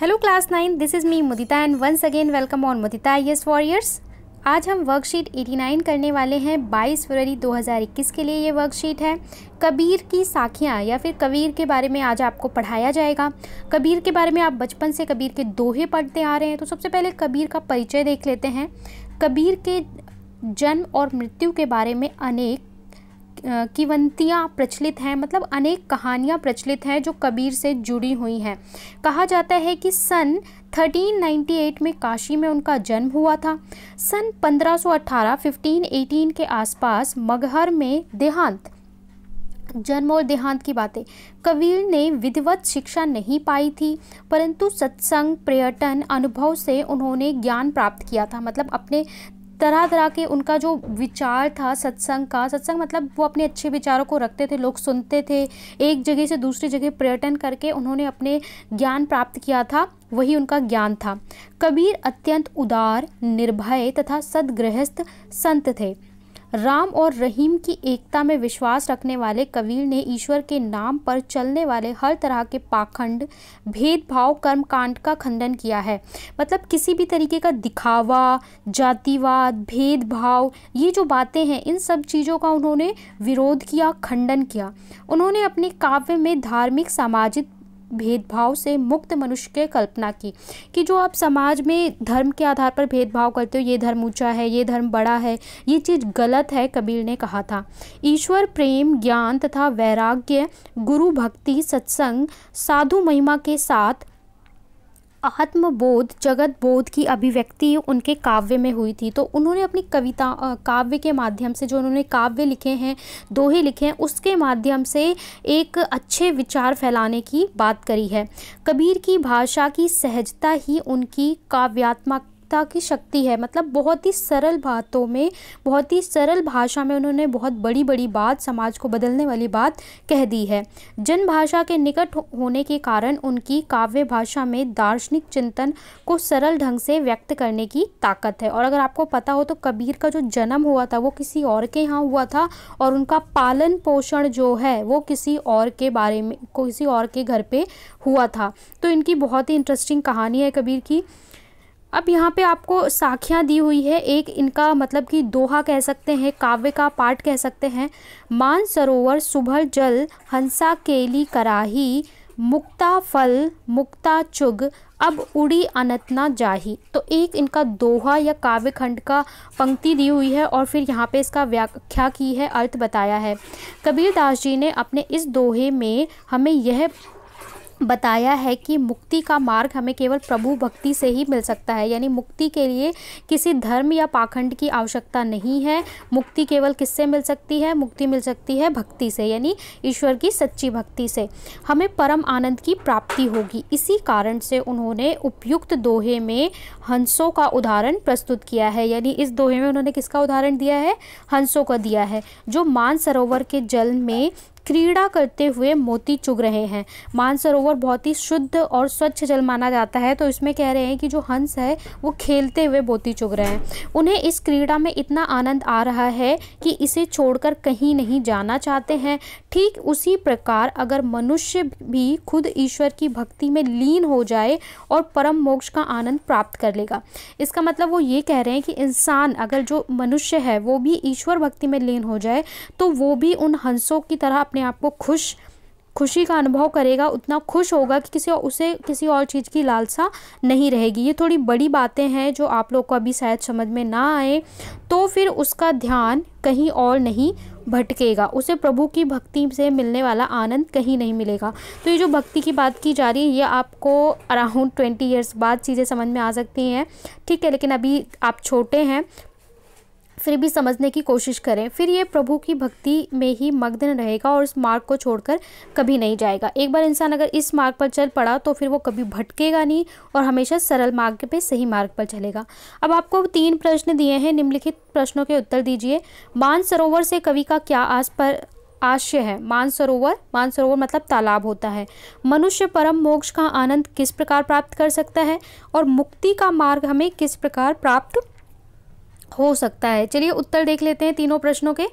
hello class nine this is me Mudita and once again welcome on Mudita I S warriors आज हम worksheet 89 करने वाले हैं 22 फरवरी 2021 के लिए ये वर्कशीट है कबीर की साखियाँ या फिर कबीर के बारे में आज आपको पढ़ाया जाएगा कबीर के बारे में आप बचपन से कबीर के दोहे पढ़ते आ रहे हैं तो सबसे पहले कबीर का परिचय देख लेते हैं कबीर के जन्म और मृत्यु के बारे में अनेक किवंतियाँ प्रचलित हैं मतलब अनेक कहानियाँ प्रचलित हैं जो कबीर से जुड़ी हुई हैं कहा जाता है कि सन 1398 में काशी में उनका जन्म हुआ था सन 1518 1518 के आसपास मगहर में देहांत जन्म और देहांत की बातें कबीर ने विधिवत शिक्षा नहीं पाई थी परंतु सत्संग पर्यटन अनुभव से उन्होंने ज्ञान प्राप्त किया था मतलब अपने तरह तरह के उनका जो विचार था सत्संग का सत्संग मतलब वो अपने अच्छे विचारों को रखते थे लोग सुनते थे एक जगह से दूसरी जगह पर्यटन करके उन्होंने अपने ज्ञान प्राप्त किया था वही उनका ज्ञान था कबीर अत्यंत उदार निर्भय तथा सदगृहस्थ संत थे राम और रहीम की एकता में विश्वास रखने वाले कबीर ने ईश्वर के नाम पर चलने वाले हर तरह के पाखंड भेदभाव कर्म कांड का खंडन किया है मतलब किसी भी तरीके का दिखावा जातिवाद भेदभाव ये जो बातें हैं इन सब चीज़ों का उन्होंने विरोध किया खंडन किया उन्होंने अपने काव्य में धार्मिक सामाजिक भेदभाव से मुक्त मनुष्य के कल्पना की कि जो आप समाज में धर्म के आधार पर भेदभाव करते हो ये धर्म ऊंचा है ये धर्म बड़ा है ये चीज़ गलत है कबीर ने कहा था ईश्वर प्रेम ज्ञान तथा वैराग्य गुरु भक्ति सत्संग साधु महिमा के साथ आत्मबोध जगत बोध की अभिव्यक्ति उनके काव्य में हुई थी तो उन्होंने अपनी कविता काव्य के माध्यम से जो उन्होंने काव्य लिखे हैं दोहे लिखे हैं उसके माध्यम से एक अच्छे विचार फैलाने की बात करी है कबीर की भाषा की सहजता ही उनकी काव्यात्मक आधुनिकता की शक्ति है मतलब बहुत ही सरल बातों में बहुत ही सरल भाषा में उन्होंने बहुत बड़ी बड़ी बात समाज को बदलने वाली बात कह दी है जन भाषा के निकट होने के कारण उनकी काव्य भाषा में दार्शनिक चिंतन को सरल ढंग से व्यक्त करने की ताकत है और अगर आपको पता हो तो कबीर का जो जन्म हुआ था वो किसी और के यहाँ हुआ था और उनका पालन पोषण जो है वो किसी और के बारे में किसी और के घर पे हुआ था तो इनकी बहुत ही इंटरेस्टिंग कहानी है कबीर की अब यहाँ पे आपको साखियाँ दी हुई है एक इनका मतलब कि दोहा कह सकते हैं काव्य का पाठ कह सकते हैं मान सरोवर सुभर जल हंसा केली कराही मुक्ता फल मुक्ता चुग अब उड़ी अनतना जाही तो एक इनका दोहा या काव्य खंड का पंक्ति दी हुई है और फिर यहाँ पे इसका व्याख्या की है अर्थ बताया है कबीर दास जी ने अपने इस दोहे में हमें यह बताया है कि मुक्ति का मार्ग हमें केवल प्रभु भक्ति से ही मिल सकता है यानी मुक्ति के लिए किसी धर्म या पाखंड की आवश्यकता नहीं है मुक्ति केवल किससे मिल सकती है मुक्ति मिल सकती है भक्ति से यानी ईश्वर की सच्ची भक्ति से हमें परम आनंद की प्राप्ति होगी इसी कारण से उन्होंने उपयुक्त दोहे में हंसों का उदाहरण प्रस्तुत किया है यानी इस दोहे में उन्होंने किसका उदाहरण दिया है हंसों का दिया है जो मानसरोवर के जल में क्रीड़ा करते हुए मोती चुग रहे हैं मानसरोवर बहुत ही शुद्ध और स्वच्छ जल माना जाता है तो इसमें कह रहे हैं कि जो हंस है वो खेलते हुए मोती चुग रहे हैं उन्हें इस क्रीड़ा में इतना आनंद आ रहा है कि इसे छोड़कर कहीं नहीं जाना चाहते हैं ठीक उसी प्रकार अगर मनुष्य भी खुद ईश्वर की भक्ति में लीन हो जाए और परम मोक्ष का आनंद प्राप्त कर लेगा इसका मतलब वो ये कह रहे हैं कि इंसान अगर जो मनुष्य है वो भी ईश्वर भक्ति में लीन हो जाए तो वो भी उन हंसों की तरह अपने आप को खुश खुशी का अनुभव करेगा उतना खुश होगा कि किसी उसे किसी और चीज़ की लालसा नहीं रहेगी ये थोड़ी बड़ी बातें हैं जो आप लोग को अभी शायद समझ में ना आए तो फिर उसका ध्यान कहीं और नहीं भटकेगा उसे प्रभु की भक्ति से मिलने वाला आनंद कहीं नहीं मिलेगा तो ये जो भक्ति की बात की जा रही है ये आपको अराउंड ट्वेंटी ईयर्स बाद चीज़ें समझ में आ सकती हैं ठीक है लेकिन अभी आप छोटे हैं फिर भी समझने की कोशिश करें फिर ये प्रभु की भक्ति में ही मग्न रहेगा और इस मार्ग को छोड़कर कभी नहीं जाएगा एक बार इंसान अगर इस मार्ग पर चल पड़ा तो फिर वो कभी भटकेगा नहीं और हमेशा सरल मार्ग पे सही मार्ग पर चलेगा अब आपको तीन प्रश्न दिए हैं निम्नलिखित प्रश्नों के उत्तर दीजिए मानसरोवर से कवि का क्या आस पर आशय है मानसरोवर मानसरोवर मतलब तालाब होता है मनुष्य परम मोक्ष का आनंद किस प्रकार प्राप्त कर सकता है और मुक्ति का मार्ग हमें किस प्रकार प्राप्त हो सकता है चलिए उत्तर देख लेते हैं तीनों प्रश्नों के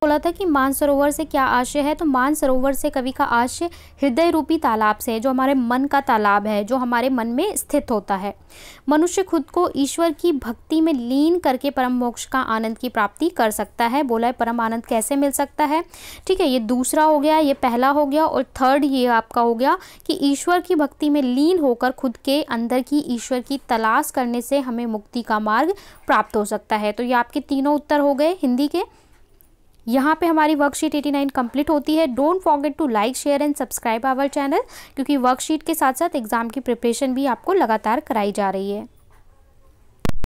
बोला था कि मानसरोवर से क्या आशय है तो मानसरोवर से कवि का आशय हृदय रूपी तालाब से है जो हमारे मन का तालाब है जो हमारे मन में स्थित होता है मनुष्य खुद को ईश्वर की भक्ति में लीन करके परम मोक्ष का आनंद की प्राप्ति कर सकता है बोला है परम आनंद कैसे मिल सकता है ठीक है ये दूसरा हो गया ये पहला हो गया और थर्ड ये आपका हो गया कि ईश्वर की भक्ति में लीन होकर खुद के अंदर की ईश्वर की तलाश करने से हमें मुक्ति का मार्ग प्राप्त हो सकता है तो ये आपके तीनों उत्तर हो गए हिंदी के यहाँ पे हमारी वर्कशीट 89 कम्प्लीट होती है don't forget to like share and subscribe our channel क्योंकि वर्कशीट के साथ साथ एग्ज़ाम की प्रिपरेशन भी आपको लगातार कराई जा रही है